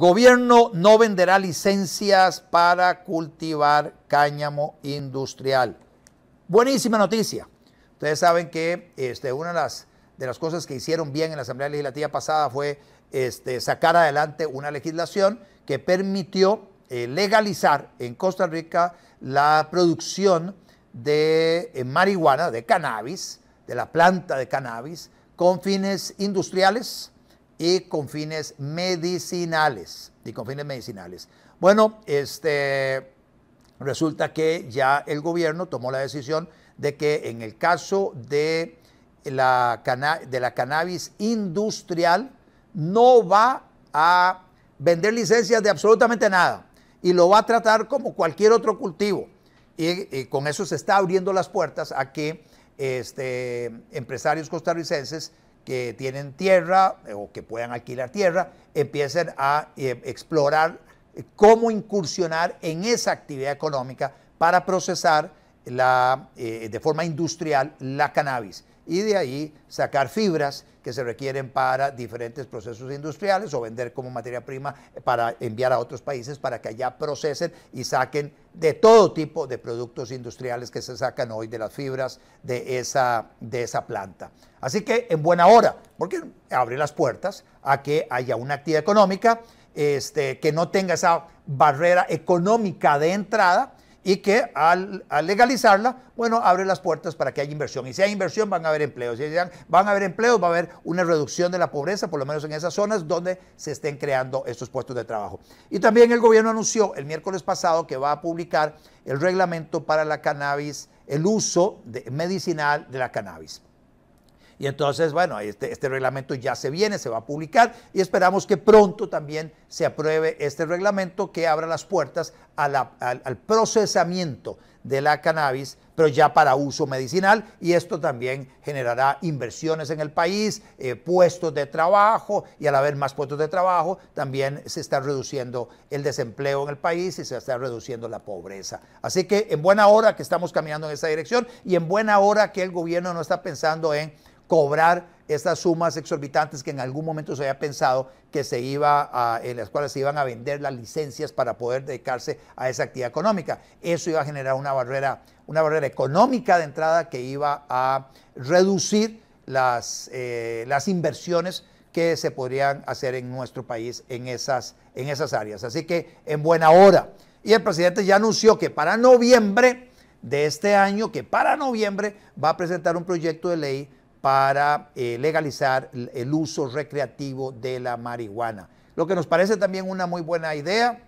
Gobierno no venderá licencias para cultivar cáñamo industrial. Buenísima noticia. Ustedes saben que este, una de las, cosas que hicieron bien en la Asamblea Legislativa pasada fue este, sacar adelante una legislación que permitió eh, legalizar en Costa Rica la producción de eh, marihuana, de cannabis, de la planta de cannabis, con fines industriales, y con fines medicinales. Y con fines medicinales. Bueno, este, resulta que ya el gobierno tomó la decisión de que en el caso de la, de la cannabis industrial no va a vender licencias de absolutamente nada y lo va a tratar como cualquier otro cultivo. Y, con eso se está abriendo las puertas a que este, empresarios costarricenses que tienen tierra eh, o que puedan alquilar tierra empiecen a eh, explorar eh, cómo incursionar en esa actividad económica para procesar la, de forma industrial la cannabis y de ahí sacar fibras que se requieren para diferentes procesos industriales o vender como materia prima para enviar a otros países para que allá procesen y saquen de todo tipo de productos industriales que se sacan hoy de las fibras de esa, de esa planta. Así que en buena hora, porque abre las puertas a que haya una actividad económica este, que no tenga esa barrera económica de entrada y que al, legalizarla, bueno, abre las puertas para que haya inversión. Y si hay inversión, van a haber empleos. Si van a haber empleos, va a haber una reducción de la pobreza, por lo menos en esas zonas donde se estén creando estos puestos de trabajo. Y también el gobierno anunció el miércoles pasado que va a publicar el reglamento para la cannabis, el uso medicinal de la cannabis. Y entonces, bueno, este, este reglamento ya se viene, se va a publicar y esperamos que pronto también se apruebe este reglamento que abra las puertas al, procesamiento de la cannabis, pero ya para uso medicinal, y esto también generará inversiones en el país, eh, puestos de trabajo, y al haber más puestos de trabajo, también se está reduciendo el desempleo en el país y se está reduciendo la pobreza. Así que en buena hora que estamos caminando en esa dirección y en buena hora que el gobierno no está pensando en cobrar esas sumas exorbitantes que en algún momento se había pensado que se iba a, en las cuales se iban a vender las licencias para poder dedicarse a esa actividad económica. Eso iba a generar una barrera, una barrera económica de entrada que iba a reducir las, eh, las inversiones que se podrían hacer en nuestro país en esas, en esas áreas. Así que en buena hora. Y el presidente ya anunció que para noviembre de este año, que para noviembre va a presentar un proyecto de ley para eh, legalizar el uso recreativo de la marihuana. Lo que nos parece también una muy buena idea,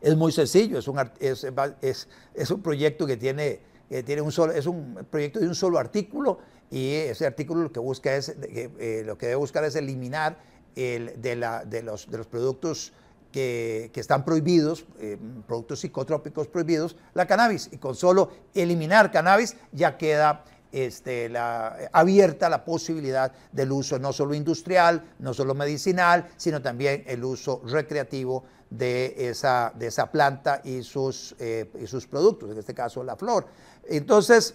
es muy sencillo, es un, es, un proyecto que tiene, tiene un solo, es un proyecto de un solo artículo y ese artículo lo que busca es, eh, lo que debe buscar es eliminar de, los, productos que, están prohibidos, eh, productos psicotrópicos prohibidos, la cannabis. Y con solo eliminar cannabis ya queda este, la, abierta la posibilidad del uso no solo industrial, no solo medicinal, sino también el uso recreativo de esa, de esa planta y sus, eh, y sus productos, en este caso la flor. Entonces,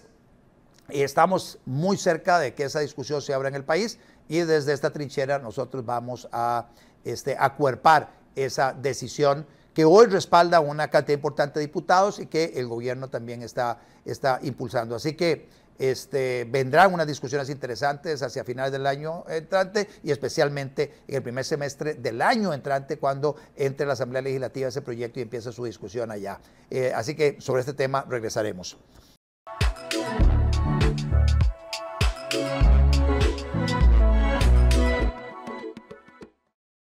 estamos muy cerca de que esa discusión se abra en el país y desde esta trinchera nosotros vamos a este, acuerpar esa decisión que hoy respalda una cantidad importante de diputados y que el gobierno también está, está impulsando. Así que este, vendrán unas discusiones interesantes hacia finales del año entrante y especialmente en el primer semestre del año entrante cuando entre la Asamblea Legislativa ese proyecto y empiece su discusión allá. Eh, así que sobre este tema regresaremos.